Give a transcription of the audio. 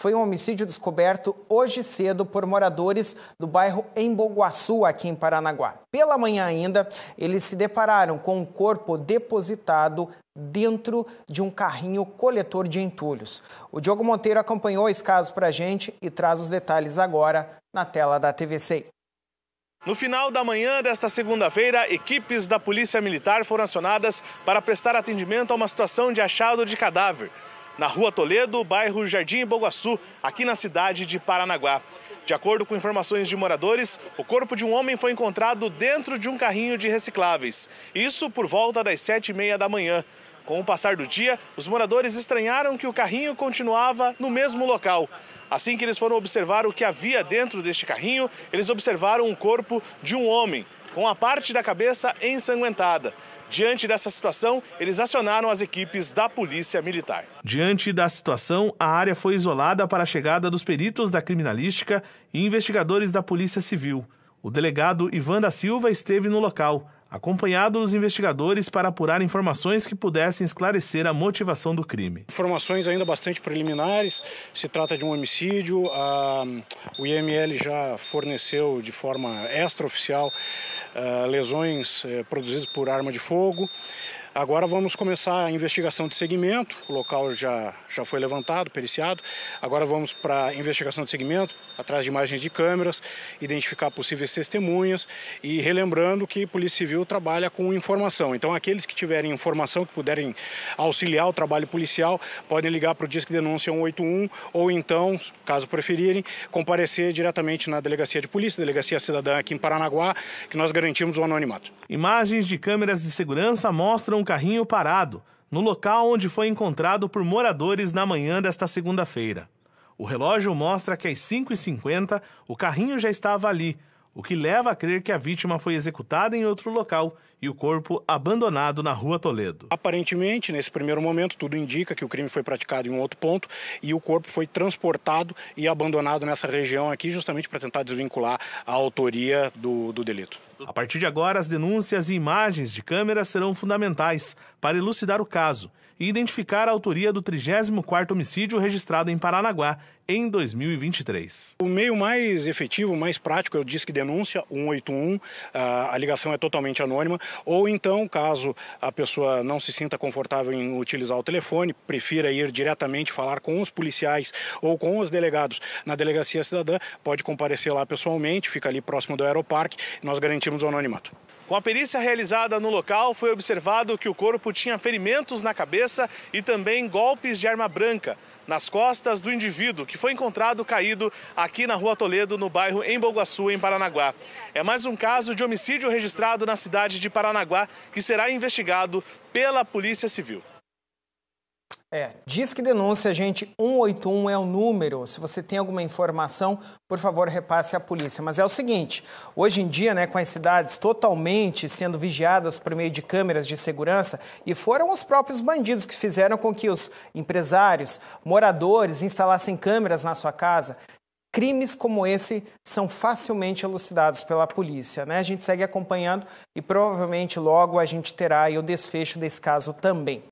foi um homicídio descoberto hoje cedo por moradores do bairro Emboguaçu, aqui em Paranaguá. Pela manhã ainda, eles se depararam com um corpo depositado dentro de um carrinho coletor de entulhos. O Diogo Monteiro acompanhou esse caso para a gente e traz os detalhes agora na tela da TVC. No final da manhã desta segunda-feira, equipes da Polícia Militar foram acionadas para prestar atendimento a uma situação de achado de cadáver na Rua Toledo, bairro Jardim Boguaçu, aqui na cidade de Paranaguá. De acordo com informações de moradores, o corpo de um homem foi encontrado dentro de um carrinho de recicláveis. Isso por volta das sete e meia da manhã. Com o passar do dia, os moradores estranharam que o carrinho continuava no mesmo local. Assim que eles foram observar o que havia dentro deste carrinho, eles observaram o corpo de um homem com a parte da cabeça ensanguentada. Diante dessa situação, eles acionaram as equipes da Polícia Militar. Diante da situação, a área foi isolada para a chegada dos peritos da criminalística e investigadores da Polícia Civil. O delegado Ivan da Silva esteve no local acompanhado dos investigadores para apurar informações que pudessem esclarecer a motivação do crime. Informações ainda bastante preliminares, se trata de um homicídio, a, o IML já forneceu de forma extraoficial eh, lesões eh, produzidas por arma de fogo. Agora vamos começar a investigação de segmento, o local já, já foi levantado, periciado. Agora vamos para a investigação de segmento, atrás de imagens de câmeras, identificar possíveis testemunhas e relembrando que Polícia Civil trabalha com informação. Então, aqueles que tiverem informação, que puderem auxiliar o trabalho policial, podem ligar para o Disque Denúncia 181 ou então, caso preferirem, comparecer diretamente na Delegacia de Polícia, Delegacia Cidadã aqui em Paranaguá, que nós garantimos o anonimato. Imagens de câmeras de segurança mostram um carrinho parado no local onde foi encontrado por moradores na manhã desta segunda-feira. O relógio mostra que às 5h50 o carrinho já estava ali, o que leva a crer que a vítima foi executada em outro local e o corpo abandonado na rua Toledo. Aparentemente, nesse primeiro momento, tudo indica que o crime foi praticado em um outro ponto e o corpo foi transportado e abandonado nessa região aqui, justamente para tentar desvincular a autoria do, do delito. A partir de agora, as denúncias e imagens de câmeras serão fundamentais para elucidar o caso e identificar a autoria do 34º homicídio registrado em Paranaguá em 2023. O meio mais efetivo, mais prático, eu disse que denúncia 181, a ligação é totalmente anônima, ou então, caso a pessoa não se sinta confortável em utilizar o telefone, prefira ir diretamente falar com os policiais ou com os delegados na Delegacia Cidadã, pode comparecer lá pessoalmente, fica ali próximo do Aeroparque, nós garantimos o anonimato. Com a perícia realizada no local, foi observado que o corpo tinha ferimentos na cabeça e também golpes de arma branca nas costas do indivíduo que foi encontrado caído aqui na Rua Toledo, no bairro Emboguaçu, em Paranaguá. É mais um caso de homicídio registrado na cidade de Paranaguá que será investigado pela Polícia Civil. É, diz que denúncia, gente, 181 é o número. Se você tem alguma informação, por favor, repasse à polícia. Mas é o seguinte, hoje em dia, né, com as cidades totalmente sendo vigiadas por meio de câmeras de segurança, e foram os próprios bandidos que fizeram com que os empresários, moradores instalassem câmeras na sua casa. Crimes como esse são facilmente elucidados pela polícia, né? A gente segue acompanhando e provavelmente logo a gente terá o desfecho desse caso também.